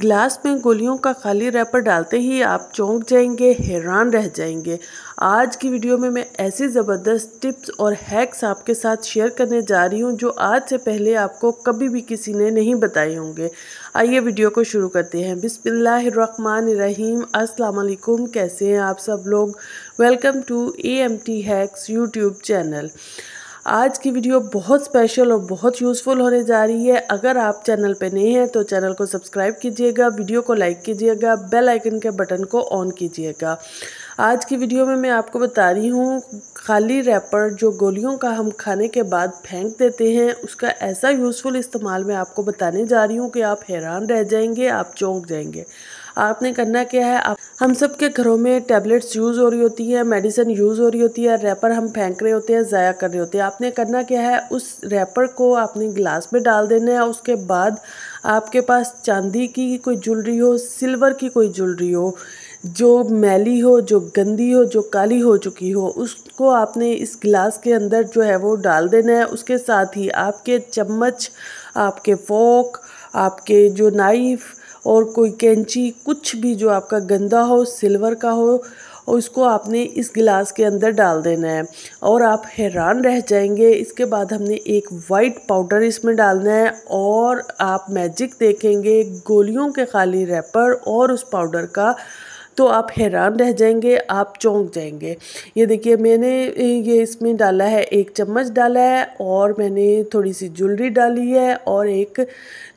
glass में गोलियों का खाली रैपर डालते ही आप चौंक जाएंगे हैरान रह जाएंगे आज की वीडियो में मैं ऐसी ज़बरदस्त टिप्स और हैक्स आपके साथ शेयर करने जा रही हूँ जो आज से पहले आपको कभी भी किसी ने नहीं बताए होंगे आइए वीडियो को शुरू करते हैं बिसमीम असलकुम कैसे हैं आप सब लोग welcome to A M T hacks YouTube channel आज की वीडियो बहुत स्पेशल और बहुत यूज़फुल होने जा रही है अगर आप चैनल पे नए हैं तो चैनल को सब्सक्राइब कीजिएगा वीडियो को लाइक कीजिएगा बेल आइकन के बटन को ऑन कीजिएगा आज की वीडियो में मैं आपको बता रही हूँ खाली रैपर जो गोलियों का हम खाने के बाद फेंक देते हैं उसका ऐसा यूज़फुल इस्तेमाल मैं आपको बताने जा रही हूँ कि आप हैरान रह जाएंगे आप चौंक जाएंगे आपने करना क्या है आप हम सब के घरों में टैबलेट्स यूज़ हो रही होती है मेडिसिन यूज़ हो रही होती है रैपर हम फेंक रहे होते हैं ज़ाया कर रहे होते हैं आपने करना क्या है उस रैपर को आपने गिलास में डाल देना है उसके बाद आपके पास चांदी की कोई ज्वेलरी हो सिल्वर की कोई ज्वेलरी हो जो मैली हो जो गंदी हो जो काली हो चुकी हो उसको आपने इस गिलास के अंदर जो है वो डाल देना है उसके साथ ही आपके चम्मच आपके फोक आपके जो नाइफ़ और कोई कैंची कुछ भी जो आपका गंदा हो सिल्वर का हो और उसको आपने इस गिलास के अंदर डाल देना है और आप हैरान रह जाएंगे इसके बाद हमने एक वाइट पाउडर इसमें डालना है और आप मैजिक देखेंगे गोलियों के खाली रैपर और उस पाउडर का तो आप हैरान रह जाएंगे आप चौंक जाएंगे ये देखिए मैंने ये इसमें डाला है एक चम्मच डाला है और मैंने थोड़ी सी ज्वेलरी डाली है और एक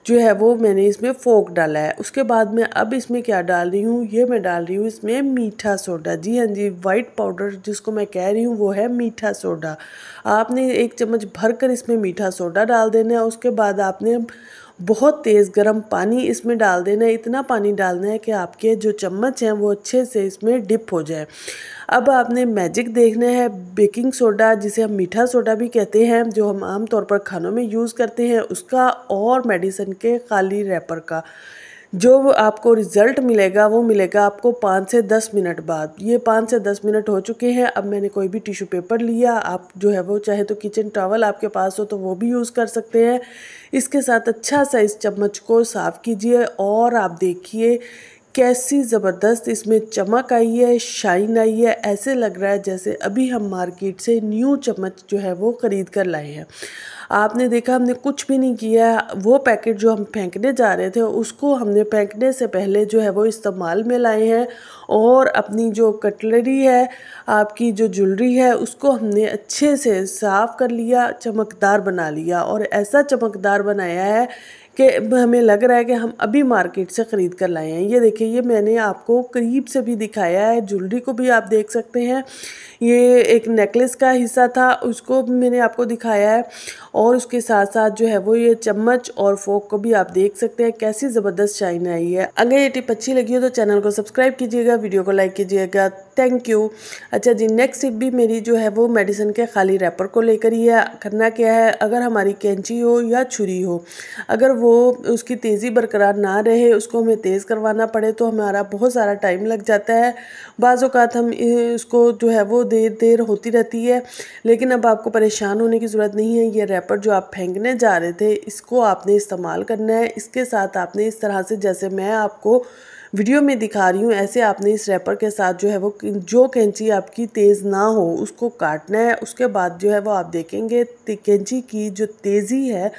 जो है वो मैंने इसमें फोक डाला है उसके बाद मैं अब इसमें क्या डाल रही हूँ ये मैं डाल रही हूँ इसमें मीठा सोडा जी हाँ जी वाइट पाउडर जिसको मैं कह रही हूँ वो है मीठा सोडा आपने एक चम्मच भर कर इसमें मीठा सोडा डाल देना है उसके बाद आपने बहुत तेज़ गर्म पानी इसमें डाल देना है इतना पानी डालना है कि आपके जो चम्मच हैं वो अच्छे से इसमें डिप हो जाए अब आपने मैजिक देखना है बेकिंग सोडा जिसे हम मीठा सोडा भी कहते हैं जो हम आमतौर पर खानों में यूज़ करते हैं उसका और मेडिसिन के खाली रैपर का जो आपको रिज़ल्ट मिलेगा वो मिलेगा आपको पाँच से दस मिनट बाद ये पाँच से दस मिनट हो चुके हैं अब मैंने कोई भी टिश्यू पेपर लिया आप जो है वो चाहे तो किचन टावल आपके पास हो तो वो भी यूज़ कर सकते हैं इसके साथ अच्छा सा इस चम्मच को साफ़ कीजिए और आप देखिए कैसी ज़बरदस्त इसमें चमक आई है शाइन आई है ऐसे लग रहा है जैसे अभी हम मार्केट से न्यू चम्मच जो है वो ख़रीद कर लाए हैं आपने देखा हमने कुछ भी नहीं किया वो पैकेट जो हम फेंकने जा रहे थे उसको हमने फेंकने से पहले जो है वो इस्तेमाल में लाए हैं और अपनी जो कटलरी है आपकी जो ज्वेलरी है उसको हमने अच्छे से साफ़ कर लिया चमकदार बना लिया और ऐसा चमकदार बनाया है कि हमें लग रहा है कि हम अभी मार्केट से ख़रीद कर लाए हैं ये देखिए ये मैंने आपको करीब से भी दिखाया है ज्वेलरी को भी आप देख सकते हैं ये एक नेकलेस का हिस्सा था उसको मैंने आपको दिखाया है और उसके साथ साथ जो है वो ये चम्मच और फोक को भी आप देख सकते हैं कैसी ज़बरदस्त शाइन आई है अगर ये टिप अच्छी लगी हो तो चैनल को सब्सक्राइब कीजिएगा वीडियो को लाइक कीजिएगा थैंक यू अच्छा जी नेक्स्ट टिप भी मेरी जो है वो मेडिसिन के खाली रैपर को लेकर ही है करना क्या है अगर हमारी कैंची हो या छुरी हो अगर वो उसकी तेज़ी बरकरार ना रहे उसको हमें तेज़ करवाना पड़े तो हमारा बहुत सारा टाइम लग जाता है बाज़ात हम उसको जो है वो देर देर होती रहती है लेकिन अब आपको परेशान होने की ज़रूरत नहीं है ये रैपर जो आप फेंकने जा रहे थे इसको आपने इस्तेमाल करना है इसके साथ आपने इस तरह से जैसे मैं आपको वीडियो में दिखा रही हूँ ऐसे आपने इस रैपर के साथ जो है वो जो कैंची आपकी तेज़ ना हो उसको काटना है उसके बाद जो है वो आप देखेंगे कैंची की जो तेज़ी है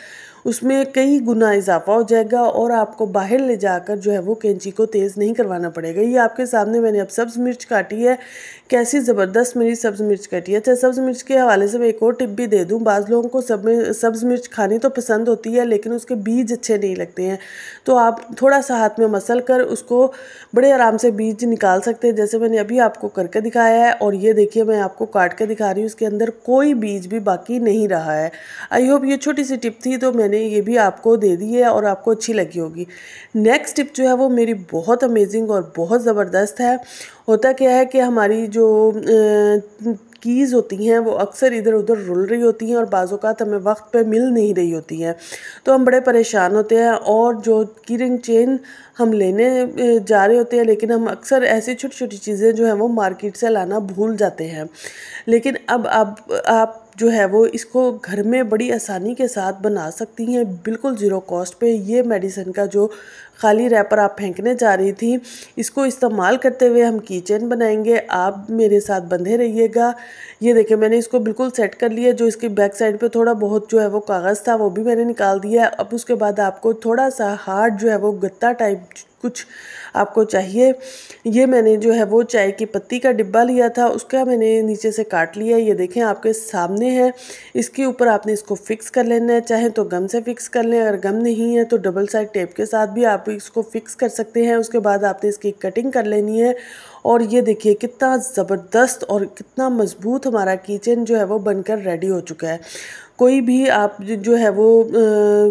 उसमें कई गुना इजाफा हो जाएगा और आपको बाहर ले जाकर जो है वो कैंची को तेज़ नहीं करवाना पड़ेगा ये आपके सामने मैंने अब सब्ज़ मिर्च काटी है कैसी ज़बरदस्त मेरी सब्ज़ मिर्च काटी है अच्छा सब्ज़ मिर्च के हवाले से मैं एक और टिप भी दे दूँ बाज़ लोगों को सब सब्ज़ मिर्च खानी तो पसंद होती है लेकिन उसके बीज अच्छे नहीं लगते हैं तो आप थोड़ा सा हाथ में मसल कर उसको बड़े आराम से बीज निकाल सकते हैं जैसे मैंने अभी आपको करके दिखाया है और ये देखिए मैं आपको काट के दिखा रही हूँ उसके अंदर कोई बीज भी बाकी नहीं रहा है आई होप ये छोटी सी टिप थी तो मैंने मैंने ये भी आपको दे दी है और आपको अच्छी लगी होगी नेक्स्ट टिप जो है वो मेरी बहुत अमेजिंग और बहुत ज़बरदस्त है होता क्या है कि हमारी जो कीज़ होती हैं वो अक्सर इधर उधर रुल रही होती हैं और का हमें वक्त पे मिल नहीं रही होती हैं तो हम बड़े परेशान होते हैं और जो की रिंग चेन हम लेने जा रहे होते हैं लेकिन हम अक्सर ऐसी छोटी छोटी चीज़ें जो हैं वो मार्केट से लाना भूल जाते हैं लेकिन अब आप आप जो है वो इसको घर में बड़ी आसानी के साथ बना सकती हैं बिल्कुल ज़ीरो कॉस्ट पे ये मेडिसिन का जो खाली रैपर आप फेंकने जा रही थी इसको इस्तेमाल करते हुए हम की चेन बनाएंगे आप मेरे साथ बंधे रहिएगा ये देखें मैंने इसको बिल्कुल सेट कर लिया जो इसकी बैक साइड पे थोड़ा बहुत जो है वो कागज़ था वो भी मैंने निकाल दिया अब उसके बाद आपको थोड़ा सा हार्ड जो है वो गत्ता टाइप कुछ आपको चाहिए ये मैंने जो है वो चाय की पत्ती का डिब्बा लिया था उसका मैंने नीचे से काट लिया ये देखें आपके सामने है इसके ऊपर आपने इसको फिक्स कर लेना है चाहे तो गम से फिक्स कर लें अगर गम नहीं है तो डबल साइड टेप के साथ भी आप आप इसको फिक्स कर सकते हैं उसके बाद आपने इसकी कटिंग कर लेनी है और ये देखिए कितना ज़बरदस्त और कितना मज़बूत हमारा किचन जो है वो बनकर रेडी हो चुका है कोई भी आप जो है वो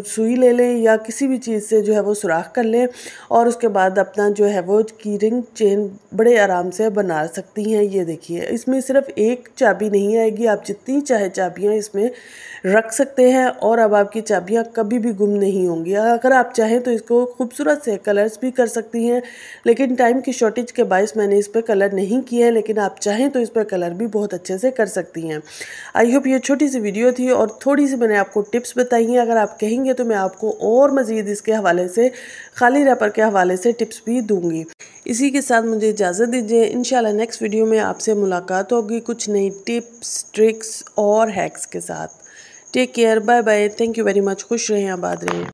सुई ले लें या किसी भी चीज़ से जो है वो सुराख कर लें और उसके बाद अपना जो है वो की रिंग चेन बड़े आराम से बना सकती हैं ये देखिए इसमें सिर्फ एक चाबी नहीं आएगी आप जितनी चाहे चाबियाँ इसमें रख सकते हैं और अब आपकी चाबियाँ कभी भी गुम नहीं होंगी अगर आप चाहें तो इसको खूबसूरत से कलर्स भी कर सकती हैं लेकिन टाइम की शॉर्टेज के बायस मैंने इस पर कलर नहीं किया है लेकिन आप चाहें तो इस पर कलर भी बहुत अच्छे से कर सकती हैं आई होप ये छोटी सी वीडियो थी और थोड़ी सी मैंने आपको टिप्स बताई हैं अगर आप कहेंगे तो मैं आपको और मज़ीद इसके हवाले से खाली रैपर के हवाले से टिप्स भी दूंगी इसी के साथ मुझे इजाज़त दीजिए इन नेक्स्ट वीडियो में आपसे मुलाकात होगी कुछ नई टिप्स ट्रिक्स और हैक्स के साथ take care bye bye thank you very much खुश रहें आबाद रहें